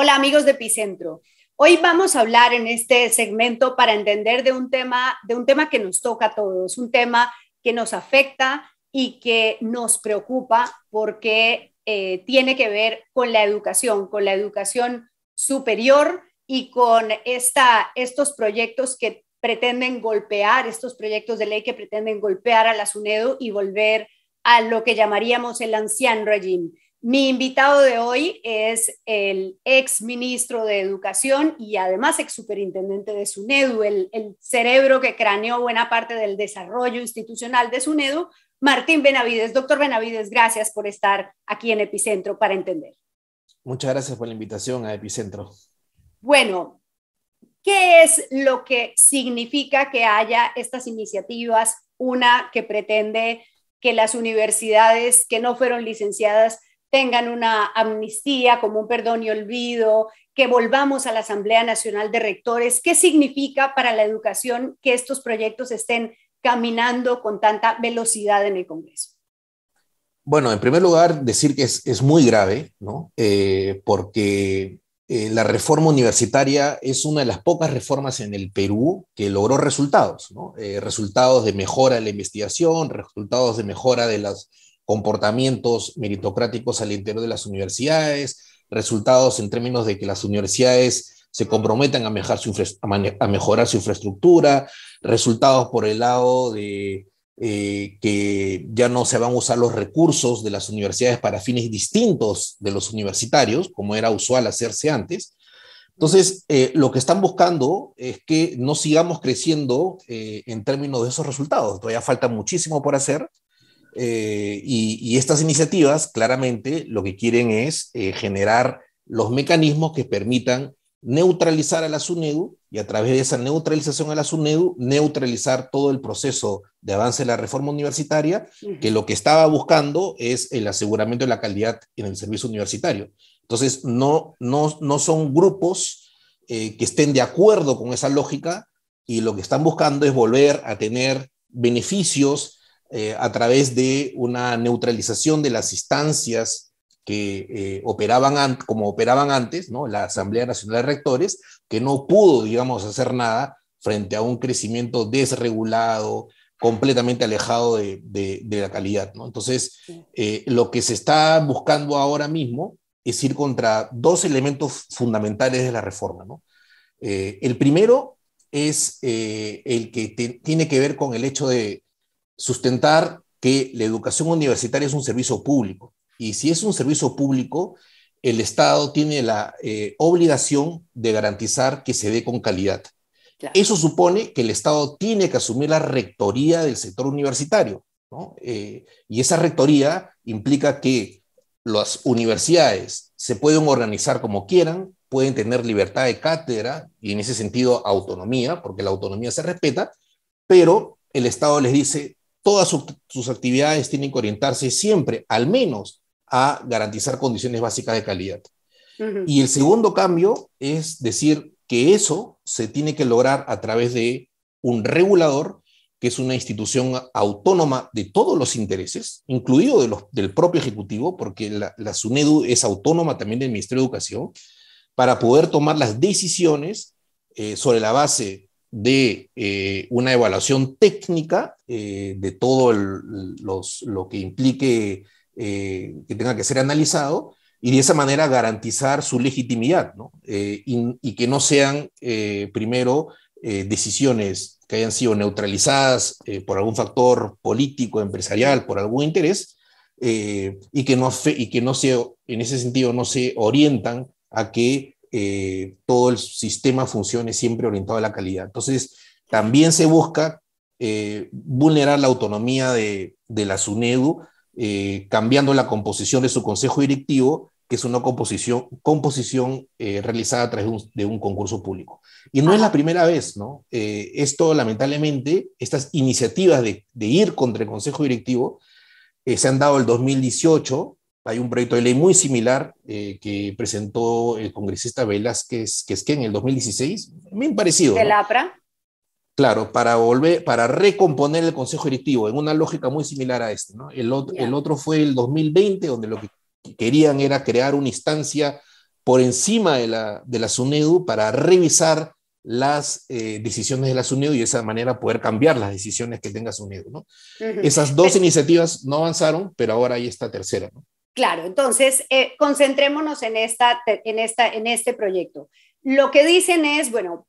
Hola amigos de Epicentro. Hoy vamos a hablar en este segmento para entender de un tema de un tema que nos toca a todos, un tema que nos afecta y que nos preocupa porque eh, tiene que ver con la educación, con la educación superior y con estos proyectos que pretenden golpear, estos proyectos de ley que pretenden golpear a la SUNEDO y volver a lo que llamaríamos el ancien régimen. Mi invitado de hoy es el ex ministro de Educación y además ex superintendente de SUNEDU, el, cerebro que craneó buena parte del desarrollo institucional de SUNEDU, Martín Benavides. Doctor Benavides, gracias por estar aquí en Epicentro para entender. Muchas gracias por la invitación a Epicentro. Bueno, ¿qué es lo que significa que haya estas iniciativas? Una que pretende que las universidades que no fueron licenciadas tengan una amnistía como un perdón y olvido, que volvamos a la Asamblea Nacional de Rectores. ¿Qué significa para la educación que estos proyectos estén caminando con tanta velocidad en el Congreso? Bueno, en primer lugar, decir que es, muy grave, ¿no? Eh, porque eh, la reforma universitaria es una de las pocas reformas en el Perú que logró resultados, ¿no? Eh, resultados de mejora de la investigación, resultados de mejora de las comportamientos meritocráticos al interior de las universidades, resultados en términos de que las universidades se comprometan a mejorar su, infraestructura, resultados por el lado de eh, que ya no se van a usar los recursos de las universidades para fines distintos de los universitarios, como era usual hacerse antes. Entonces, eh, lo que están buscando es que no sigamos creciendo eh, en términos de esos resultados. Todavía falta muchísimo por hacer, eh, y, estas iniciativas claramente lo que quieren es eh, generar los mecanismos que permitan neutralizar a la SUNEDU y a través de esa neutralización a la SUNEDU, neutralizar todo el proceso de avance de la reforma universitaria, que lo que estaba buscando es el aseguramiento de la calidad en el servicio universitario. Entonces, no, no, son grupos eh, que estén de acuerdo con esa lógica y lo que están buscando es volver a tener beneficios eh, a través de una neutralización de las instancias que eh, operaban como operaban antes, ¿no? la Asamblea Nacional de Rectores, que no pudo, digamos, hacer nada frente a un crecimiento desregulado, completamente alejado de, la calidad. ¿no? Entonces, eh, lo que se está buscando ahora mismo es ir contra dos elementos fundamentales de la reforma. ¿no? el primero es el que tiene que ver con el hecho de, sustentar que la educación universitaria es un servicio público. Y si es un servicio público, el Estado tiene la eh, obligación de garantizar que se dé con calidad. Eso supone que el Estado tiene que asumir la rectoría del sector universitario. Eh, y esa rectoría implica que las universidades se pueden organizar como quieran, pueden tener libertad de cátedra y en ese sentido autonomía, porque la autonomía se respeta, pero el Estado les dice, todas sus actividades tienen que orientarse siempre, al menos, a garantizar condiciones básicas de calidad. Y el segundo cambio es decir que eso se tiene que lograr a través de un regulador, que es una institución autónoma de todos los intereses, incluido de los, del propio Ejecutivo, porque la, SUNEDU es autónoma también del Ministerio de Educación, para poder tomar las decisiones eh, sobre la base de eh, una evaluación técnica eh, de todo lo que implique eh, que tenga que ser analizado y de esa manera garantizar su legitimidad y, que no sean primero decisiones que hayan sido neutralizadas por algún factor político, empresarial, por algún interés y, que no, y que no se, en ese sentido no se orientan a que eh, todo el sistema funcione siempre orientado a la calidad. Entonces, también se busca eh, vulnerar la autonomía de, la SUNEDU, eh, cambiando la composición de su consejo directivo, que es una composición, realizada a través de un, concurso público. Y no es la primera vez, ¿no? esto, lamentablemente, estas iniciativas de, de, ir contra el consejo directivo se han dado el 2018, hay un proyecto de ley muy similar eh, que presentó el congresista Velázquez, que es que en el 2016, bien parecido. ¿El APRA? Claro, para volver, para recomponer el Consejo Directivo, en una lógica muy similar a este. ¿no? El, otro fue el 2020, donde lo que querían era crear una instancia por encima de la, de la SUNEDU para revisar las eh, decisiones de la SUNEDU y de esa manera poder cambiar las decisiones que tenga SUNEDU. ¿no? Esas dos iniciativas no avanzaron, pero ahora hay esta tercera. ¿no? Claro, entonces eh, concentrémonos en, esta, en, esta, en este proyecto. Lo que dicen es, bueno,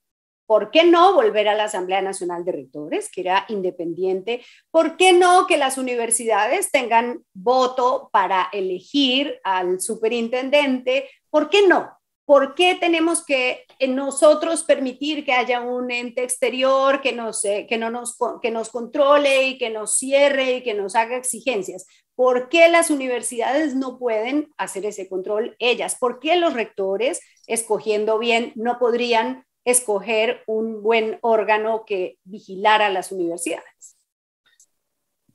¿Por qué no volver a la Asamblea Nacional de Rectores, que era independiente? ¿Por qué no que las universidades tengan voto para elegir al superintendente? ¿Por qué no? ¿Por qué tenemos que nosotros permitir que haya un ente exterior que nos, eh, que no nos, que nos controle y que nos cierre y que nos haga exigencias? ¿Por qué las universidades no pueden hacer ese control ellas? ¿Por qué los rectores, escogiendo bien, no podrían escoger un buen órgano que vigilara las universidades?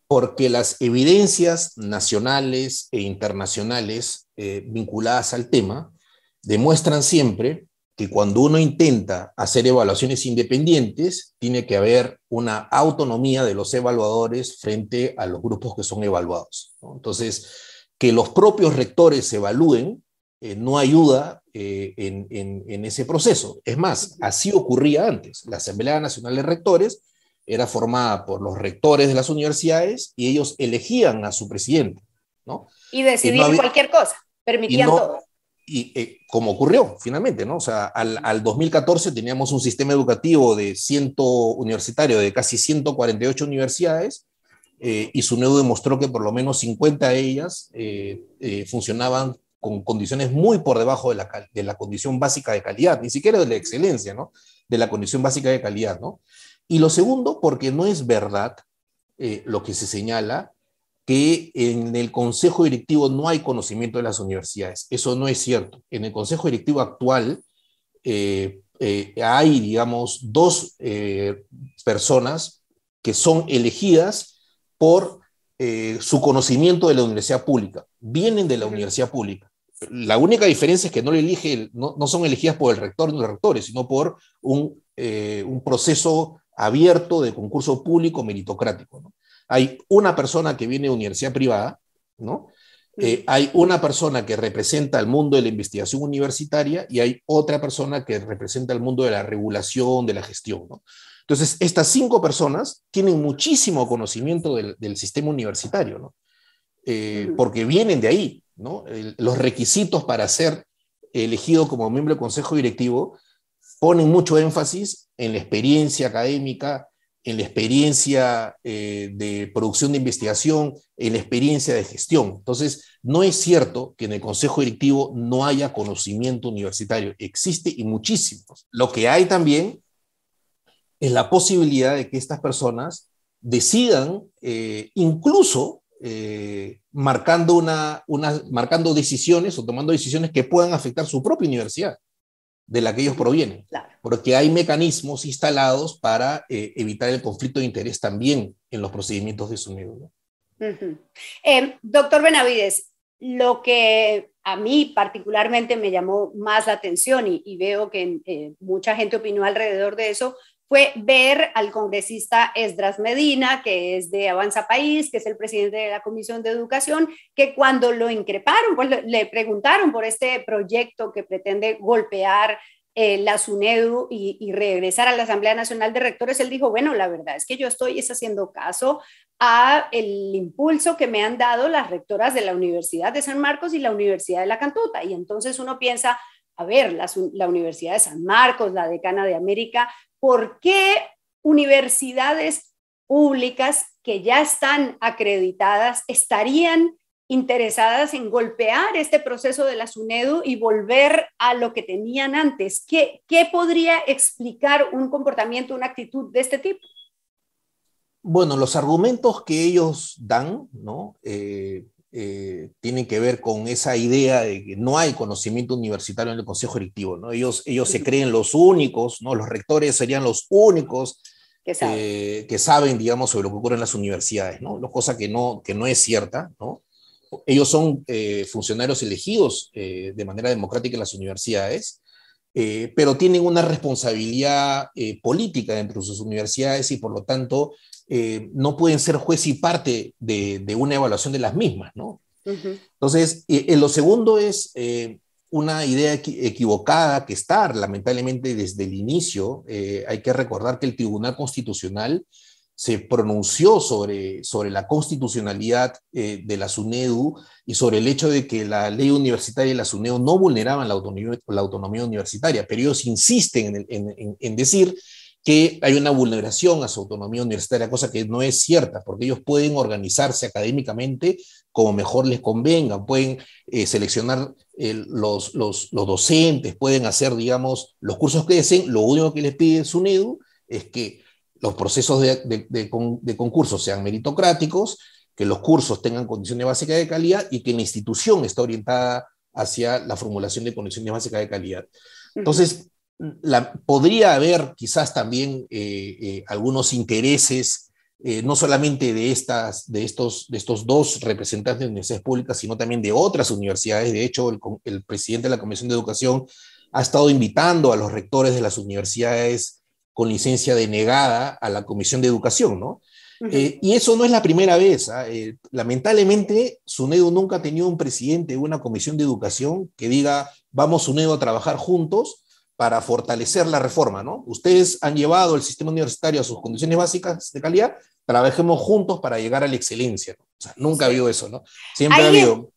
Porque las evidencias nacionales e internacionales eh, vinculadas al tema demuestran siempre que cuando uno intenta hacer evaluaciones independientes, tiene que haber una autonomía de los evaluadores frente a los grupos que son evaluados. Entonces, que los propios rectores se evalúen eh, no ayuda eh, en, ese proceso. Es más, así ocurría antes. La Asamblea Nacional de Rectores era formada por los rectores de las universidades y ellos elegían a su presidente. Y decidían cualquier cosa, permitían y todo eh, como ocurrió finalmente, ¿no? O sea, al, 2014 teníamos un sistema educativo de ciento universitario de casi 148 universidades eh, y nuevo demostró que por lo menos 50 de ellas eh, eh, funcionaban con condiciones muy por debajo de la, de la, condición básica de calidad, ni siquiera de la excelencia, ¿no? De la condición básica de calidad, Y lo segundo, porque no es verdad eh, lo que se señala, que en el Consejo Directivo no hay conocimiento de las universidades. Eso no es cierto. En el Consejo Directivo actual hay, digamos, dos personas que son elegidas por eh, su conocimiento de la universidad pública. Vienen de la universidad pública. La única diferencia es que no, le elige, no, no son elegidas por el rector ni los rectores, sino por un, eh, proceso abierto de concurso público meritocrático. Hay una persona que viene de universidad privada, ¿no? Eh, hay una persona que representa el mundo de la investigación universitaria y hay otra persona que representa el mundo de la regulación, de la gestión. Entonces, estas cinco personas tienen muchísimo conocimiento del, sistema universitario, ¿no? Eh, porque vienen de ahí, ¿no? los requisitos para ser elegido como miembro del consejo directivo ponen mucho énfasis en la experiencia académica, en la experiencia eh, de producción de investigación, en la experiencia de gestión. Entonces, no es cierto que en el Consejo Directivo no haya conocimiento universitario, existe y muchísimos. Lo que hay también es la posibilidad de que estas personas decidan, eh, incluso eh, marcando, una, marcando decisiones o tomando decisiones que puedan afectar su propia universidad de la que ellos provienen, porque hay mecanismos instalados para eh, evitar el conflicto de interés también en los procedimientos de su médula. doctor Benavides, lo que a mí particularmente me llamó más la atención y, veo que mucha gente opinó alrededor de eso fue ver al congresista Esdras Medina, que es de Avanza País, que es el presidente de la Comisión de Educación, que cuando lo increparon, pues le preguntaron por este proyecto que pretende golpear eh, la SUNEDU y, regresar a la Asamblea Nacional de Rectores, él dijo, bueno, la verdad es que yo estoy es haciendo caso a el impulso que me han dado las rectoras de la Universidad de San Marcos y la Universidad de La Cantuta. Y entonces uno piensa, a ver, la, Universidad de San Marcos, la decana de América, ¿por qué universidades públicas que ya están acreditadas estarían interesadas en golpear este proceso de la SUNEDU y volver a lo que tenían antes. ¿Qué, podría explicar un comportamiento, una actitud de este tipo? Bueno, los argumentos que ellos dan, ¿no? Eh, eh, tienen que ver con esa idea de que no hay conocimiento universitario en el Consejo Directivo, ¿no? Ellos, ellos se creen los únicos, ¿no? Los rectores serían los únicos que saben, digamos, sobre lo que ocurre en las universidades, ¿no? Cosa que no, que no es cierta, ¿no? Ellos son eh, funcionarios elegidos eh, de manera democrática en las universidades, pero tienen una responsabilidad política dentro de sus universidades y por lo tanto eh, no pueden ser juez y parte de, una evaluación de las mismas, ¿no? Entonces, eh, eh, lo segundo es una idea equivocada que está lamentablemente desde el inicio. hay que recordar que el Tribunal Constitucional se pronunció sobre, sobre la constitucionalidad de la SUNEDU y sobre el hecho de que la ley universitaria y la SUNEDU no vulneraban la autonomía, universitaria, pero ellos insisten en decir que hay una vulneración a su autonomía universitaria, cosa que no es cierta, porque ellos pueden organizarse académicamente como mejor les convenga, pueden eh, seleccionar eh, los, los, docentes, pueden hacer, digamos, los cursos que deseen, lo único que les pide NEDU e es que los procesos de, de, sean meritocráticos, que los cursos tengan condiciones básicas de calidad y que la institución está orientada hacia la formulación de condiciones básicas de calidad. Entonces, la, podría haber quizás también eh, eh, algunos intereses, eh, no solamente de, estas, de, estos, de estos dos representantes de universidades públicas, sino también de otras universidades. De hecho, el, presidente de la Comisión de Educación ha estado invitando a los rectores de las universidades con licencia denegada a la Comisión de Educación, ¿no? y eso no es la primera vez. ¿ah? lamentablemente, SUNEDO nunca ha tenido un presidente de una comisión de educación que diga, vamos SUNEDO a trabajar juntos, para fortalecer la reforma, ¿no? Ustedes han llevado el sistema universitario a sus condiciones básicas de calidad, trabajemos juntos para llegar a la excelencia. O sea, nunca ha habido eso, ¿no? Siempre ha habido...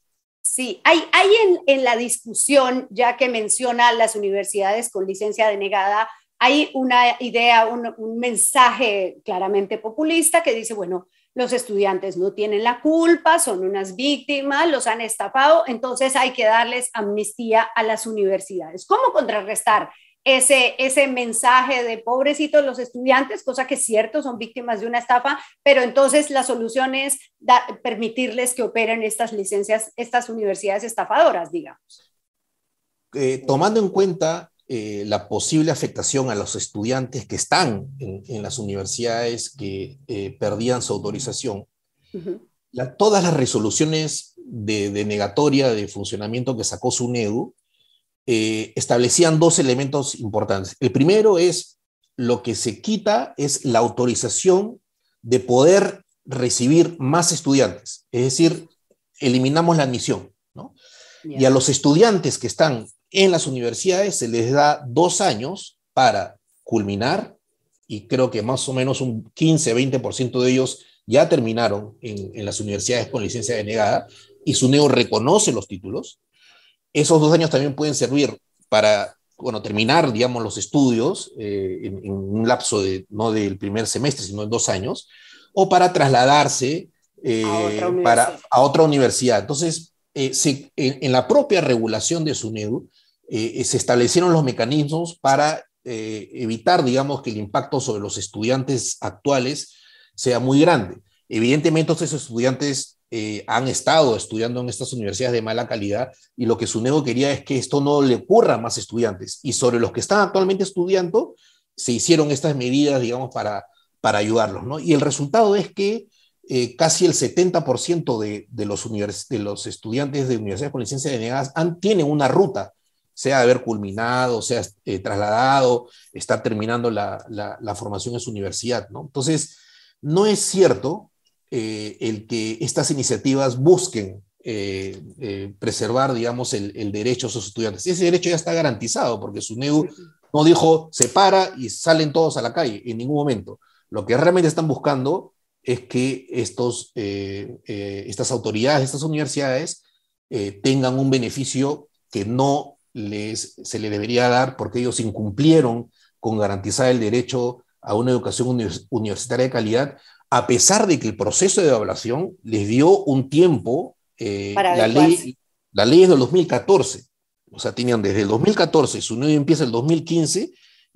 Sí, hay, hay en, la discusión, ya que menciona las universidades con licencia denegada, hay una idea, un mensaje claramente populista que dice, bueno, los estudiantes no tienen la culpa, son unas víctimas, los han estafado, entonces hay que darles amnistía a las universidades. ¿Cómo contrarrestar ese, ese mensaje de pobrecitos los estudiantes, cosa que es cierto, son víctimas de una estafa, pero entonces la solución es permitirles que operen estas licencias, estas universidades estafadoras, digamos? Eh, tomando en cuenta eh, la posible afectación a los estudiantes que están en, las universidades que eh, perdían su autorización. todas las resoluciones de, negatoria de funcionamiento que sacó SUNEDU eh, establecían dos elementos importantes. El primero es lo que se quita es la autorización de poder recibir más estudiantes, es decir, eliminamos la admisión. ¿no? Y a los estudiantes que están en las universidades se les da dos años para culminar y creo que más o menos un 15-20% de ellos ya terminaron en, las universidades con licencia denegada y SUNEO reconoce los títulos. Esos dos años también pueden servir para bueno, terminar, digamos, los estudios eh, en, un lapso de, no del primer semestre, sino en dos años, o para trasladarse eh, para, a otra universidad. Entonces, eh, en, la propia regulación de SUNEDU eh, eh, se establecieron los mecanismos para evitar, digamos, que el impacto sobre los estudiantes actuales sea muy grande. Evidentemente, esos estudiantes han estado estudiando en estas universidades de mala calidad y lo que SUNEDU quería es que esto no le ocurra a más estudiantes. Y sobre los que están actualmente estudiando, se hicieron estas medidas, digamos, para, para ayudarlos, ¿no? Y el resultado es que eh, casi el 70% de, los de los estudiantes de universidades con licencia denegadas han, tienen una ruta, sea de haber culminado, sea eh, trasladado, estar terminando la, formación en su universidad. ¿no? Entonces, no es cierto eh, el que estas iniciativas busquen preservar, digamos, el, el, derecho a sus estudiantes. Ese derecho ya está garantizado, porque SUNEU no dijo se para y salen todos a la calle en ningún momento. Lo que realmente están buscando es que estos, eh, eh, estas autoridades, estas universidades, eh, tengan un beneficio que no les, se le debería dar porque ellos incumplieron con garantizar el derecho a una educación universitaria de calidad, a pesar de que el proceso de evaluación les dio un tiempo, la, ley, la ley es del 2014, o sea, tenían desde el 2014, su nuevo empieza el 2015,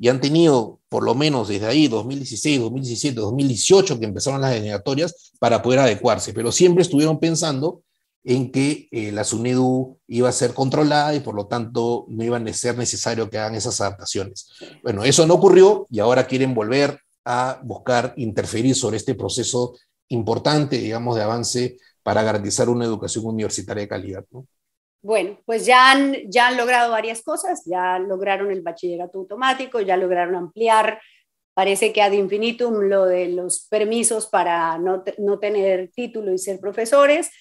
y han tenido, por lo menos desde ahí, 2016, 2017, 2018, que empezaron las generatorias, para poder adecuarse. Pero siempre estuvieron pensando en que eh, la SUNEDU iba a ser controlada y por lo tanto no iba a ser necesario que hagan esas adaptaciones. Bueno, eso no ocurrió y ahora quieren volver a buscar interferir sobre este proceso importante, digamos, de avance para garantizar una educación universitaria de calidad. ¿no? Bueno, pues ya han, logrado varias cosas, ya lograron el bachillerato automático, ya lograron ampliar, parece que ad infinitum lo de los permisos para no, tener título y ser profesores.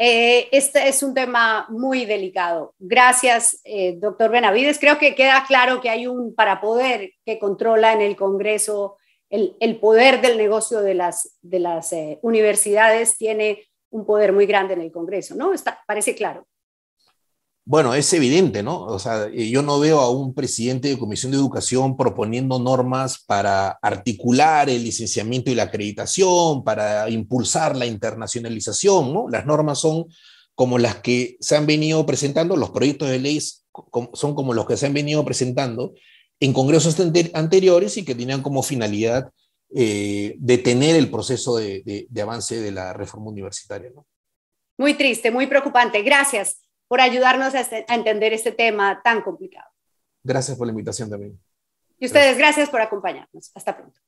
Eh, este es un tema muy delicado. Gracias, eh, doctor Benavides. Creo que queda claro que hay un parapoder que controla en el Congreso el, poder del negocio de las, eh, universidades, tiene un poder muy grande en el Congreso, ¿no? parece claro. Bueno, es evidente, ¿no? O sea, eh, yo no veo a un presidente de Comisión de Educación proponiendo normas para articular el licenciamiento y la acreditación, para impulsar la internacionalización, ¿no? Las normas son como las que se han venido presentando, los proyectos de ley son como los que se han venido presentando en congresos anteriores y que tenían como finalidad eh, detener el proceso de, de avance de la reforma universitaria, ¿no? Muy triste, muy preocupante. Gracias por ayudarnos este, a, entender este tema tan complicado. Gracias por la invitación también. Y ustedes, gracias por acompañarnos. Hasta pronto.